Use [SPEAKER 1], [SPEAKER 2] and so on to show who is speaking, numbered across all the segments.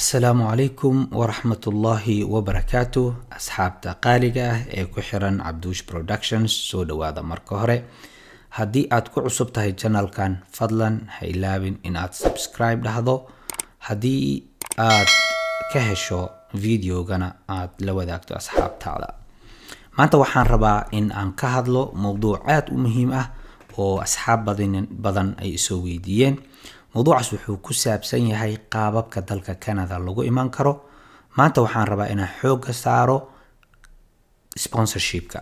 [SPEAKER 1] asalaamu calaykum waraxmatullaahi wabarakaatu asxaabta qaaliga ah ee ku xiran cabduush productions soo dhawaada marka hore haddii aad ku cusub tahay janalkan fadlan ha ilaabin in aad subscribe dhahdo haddii aad ka hesho videogana aad la wadaagto asxaabtaada maanta waxaan rabaa in aan ka hadlo mowduuc aad u muhiim ah oo asxaab badan ay isoo weydiiyeen mawduucaas wuxuu ku saabsan yahay qaababka dalka canada lagu iman karo maanta waxaan rabaa inaan xooga saaro sponsorshipka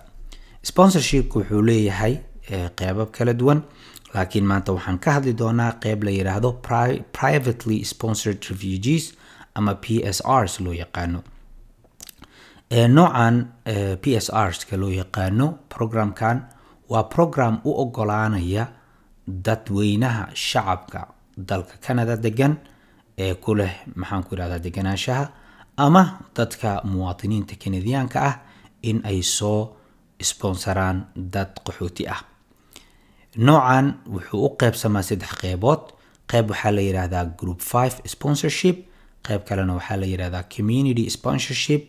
[SPEAKER 1] sponsorshipka wuxuu leeyahay eh, qeybab kala duwan laakiin maanta waxaan ka hadli doonaa qeyb la yidhaahdo privately sponsored refugees ama p s rs loo yaqaano eh, noocan eh, p s rska loo yaqaano programkan waa program u ogolaanaya dadweynaha shacabka dalka canada degan ee ku leh maxaanku irahdaa deganaanshaha ama dadka muwaadiniinta kanadiyaanka ah in ay soo sponsoraan dad qaxooti ah noocan wuxuu u qeybsamaa saddex qeybood qeyb waxaa la yidhaahdaa group five sponsorship qeyb kalena waxaa la yidhahdaa community sponsorship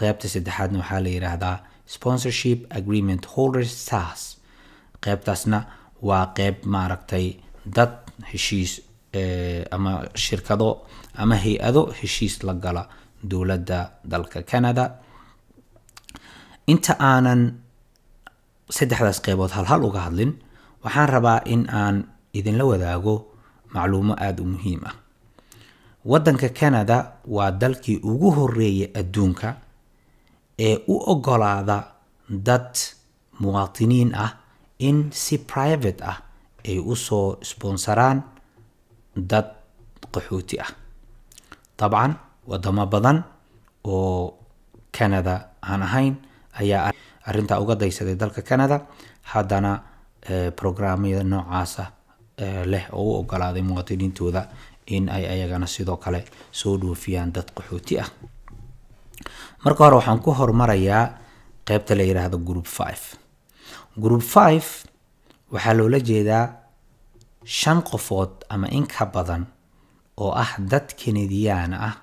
[SPEAKER 1] qeybta saddexaadna waxaa la yidhaahdaa sponsorship agreement holders sas qeybtaasna waa qeyb maaragtay dad heshiis eh, ama shirkado ama hay-ado heshiis la gala dowladda dalka canada inta aanan saddexdaas qeybood halhal uga hadlin waxaan rabaa in aan idinla wadaago macluumo aada u muhiim ah waddanka canada waa dalkii ugu horeeyay adduunka ee u ogolaada dad muwaatiniin ah in si private ah ay usoo sbonsaraan dad qaxooti ah dabcan wadamo badan oo canada aan ahayn ayaa arintaa uga daysaday dalka canada haddana eh, programyada noocaasa ah, eh, leh oo u ogolaaday muwaadiniintooda in ay ayagana sidoo kale soo dhoofiyaan dad qaxooti ah marka hore waxaan ku hormarayaa qeybta la yiraahdo group five group five waxaa loola jeedaa shan qofood ama in ka badan oo ah dad kanadiyaan ah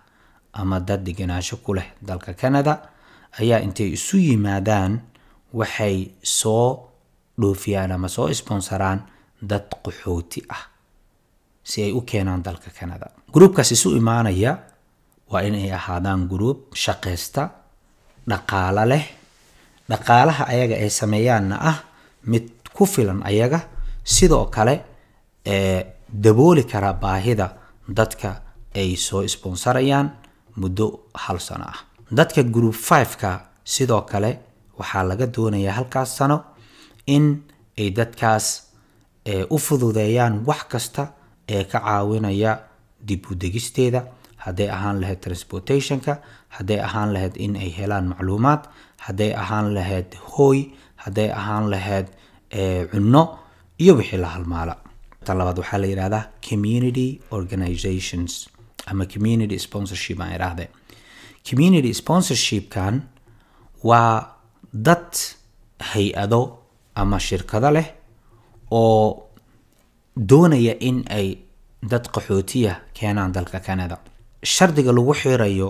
[SPEAKER 1] ama dad deganaansho ku leh dalka canada ayaa intay isu yimaadaan waxay soo dhoofiyaan ama soo sponsoraan dad qaxooti ah si ay u keenaan dalka canada gruubkaas isu imaanaya waa in ay ahaadaan gruub shaqaysta dhaqaalo leh dhaqaalaha ayaga ay sameeyaanna ah mid ku filan ayaga sidoo kale ee dabooli kara baahida dadka ay soo sponsarayaan muddo hal sano ah dadka group fiveka sidoo kale waxaa laga doonayaa halkaas sano in ay dadkaas u fududeeyaan wax kasta ee ka caawinaya dib u degisteeda hadday ahaan lahayd transportationka hadday ahaan lahayd in ay helaan macluumaad hadday ahaan lahayd hooy hadday ahaan lahayd cunno iyo wixii la halmaala tan labaad waxaa la yidhahdaa community organizations ama community sponsorship aan idhaahde community sponsorshipkan waa dad hay-ado ama shirkado leh oo doonaya in ay dad qaxootiya keenaan dalka canada shardiga lagu xirayo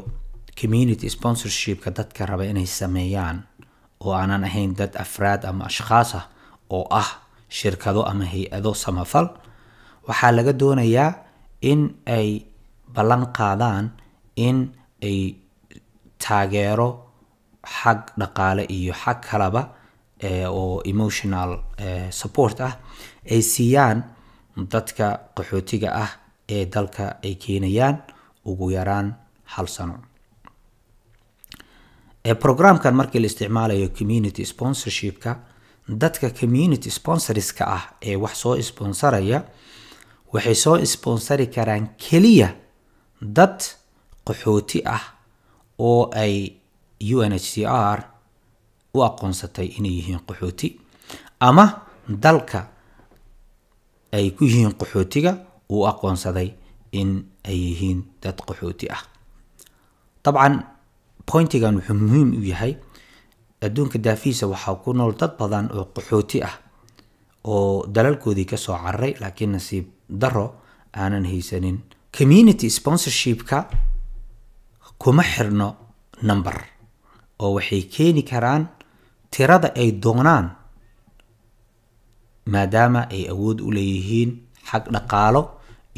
[SPEAKER 1] community sponsorshipka dadka raba inay sameeyaan oo aanan ahayn dad afraad ama ashkhaas ah oo ah shirkado ama hay-ado samafal waxaa laga doonayaa in ay ballan qaadaan in ay taageero xag dhaqaale iyo xag kalaba eh, oo emotional eh, support ah ay siiyaan dadka qaxootiga ah ee dalka ay keenayaan ugu yaraan hal sano eh, programkan markii la isticmaalayo community sponsorshipka dadka community sponsoriska ah ee wax soo isbonsaraya waxay soo isbonsari karaan keliya dad qaxooti ah oo ay u n h c r u aqoonsatay inay yihiin qaxooti ama dalka ay ku yihiin qaxootiga uu aqoonsaday in ay yihiin dad qaxooti ah dabcan pointigan wuxuu muhiim u yahay adduunka daafiisa waxaa ku nool dad badan oo qaxooti ah oo dalalkoodii ka soo cararay laakiin nasiib darro aanan haysanin community sponsorshipka kuma xirno number oo waxay keeni karaan tirada ay doonaan maadaama ay awood u leeyihiin xag dhaqaalo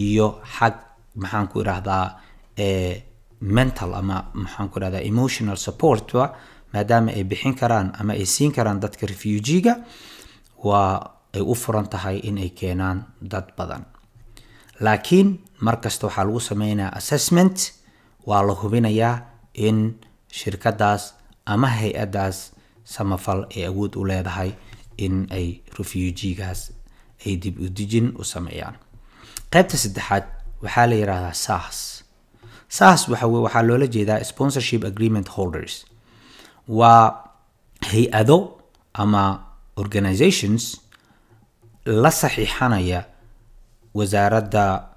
[SPEAKER 1] iyo xag maxaan ku idhaahdaa eh, mental ama maxaan ku idhahdaa emotional supportba maadaama ay bixin karaan ama ay siin karaan dadka refugiga waa ay u furan tahay in ay keenaan dad badan laakiin markasta waxaa lagu sameynayaa assessment waa la hubinayaa in shirkadaas ama hay-addaas samafal ay awood u leedahay in ay refugigaas ay dib u dijin u sameeyaan qaybta saddexaad waxaa la yidhaahdaa saas saas waxaa loola jeedaa sponsorship agreement holders waa hay-ado ama organizations la saxiixanaya wasaaradda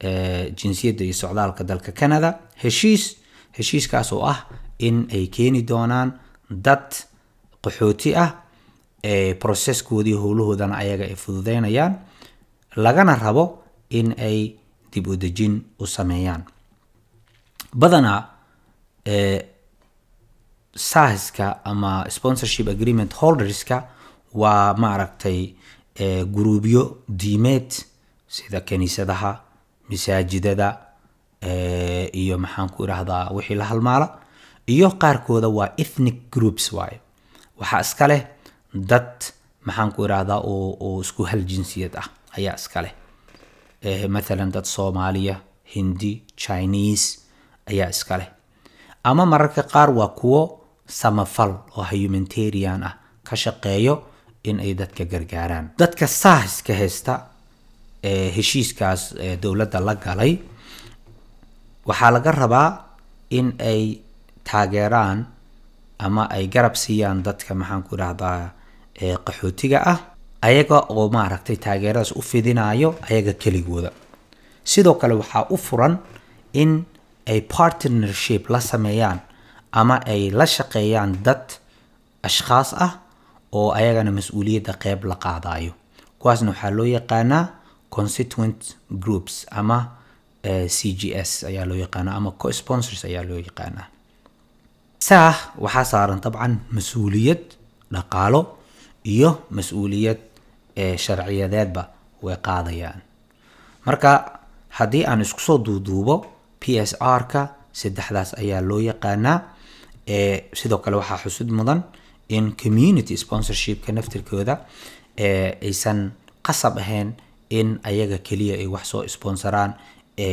[SPEAKER 1] eh, jinsiyadda iyo socdaalka dalka canada heshiis heshiiskaas oo ah in ay keeni doonaan dad qaxooti ah ee eh, processkoodii howlahoodana ayaga ay fududeynayaan lagana rabo in ay dib u dejin u sameeyaan badanaa eh, sizeka ama sponsorship agreement holderska waa maaragtay eh, gruubyo diimeed sida kaniisadaha masaajidada eh, iyo maxaan ku idhaahdaa wixii la halmaala iyo qaarkooda waa ethnic groups waaye waxaa iska leh dad maxaan ku idhaahdaa oo oo isku hal jinsiyad ah ayaa iska leh eh, mathalan dad soomaaliya hindi chinese ayaa iska leh ama mararka qaar waa kuwo samafal oo humanitarian ah ka shaqeeyo in ay dadka gargaaraan dadka saahiska haysta ee heshiiskaas dowladda la galay waxaa laga rabaa in ay taageeraan ama ay garab siiyaan dadka maxaanku ku dhahdaa qaxootiga ah ayaga oo maaragtay taageeradaas u fidinayo ayaga keligooda sidoo kale waxaa u furan in ay partnership la sameeyaan ama ay la shaqeeyaan dad ashkhaas ah oo ayagana mas-uuliyadda qeyb la qaadayo kuwaasna waxaa loo yaqaanaa constituent groups ama eh, c g s ayaa loo yaqaana ama co-sponsors ayaa loo yaqaanaa saah waxaa saaran dabcan mas-uuliyad dhaqaalo iyo mas-uuliyad eh, sharciyadeedba way qaadayaan marka haddii aan isku soo duuduubo p s r ka saddexdaas ayaa loo yaqaanaa sidoo kale waxaa xusud mudan in community sponsorshipka naftirkooda aysan qasab ahayn in ayaga keliya ay wax soo sponsoraan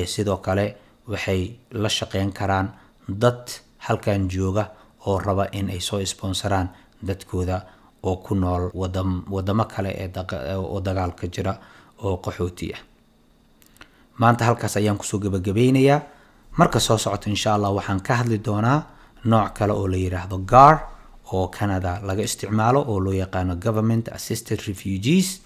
[SPEAKER 1] sidoo kale waxay la shaqeyn karaan dad halkan jooga oo raba in ay soo sponsoraan dadkooda oo ku nool wadamo kale oo dagaalka jira oo qaxootiya ah. maanta halkaas ayaan kusoo gabagabaynayaa marka soo socota insha allah waxaan ka hadli doonaa nooc kale oo la yidhaahdo gar oo canada laga isticmaalo oo loo yaqaano government assisted refugees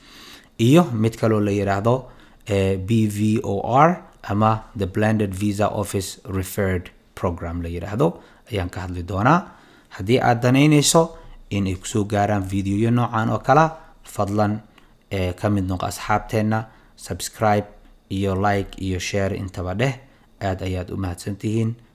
[SPEAKER 1] iyo mid kaloo la yidhaahdo eh, b v o r ama the blended visa office referred program la yidhaahdo ayaan ka hadli doonaa haddii aad danaynayso in ay kusoo gaaraan videoyo noocan oo kala fadlan eh, ka mid noqo asxaabteenna subscribe iyo like iyo share intaba dheh aad ayaad u mahadsantihiin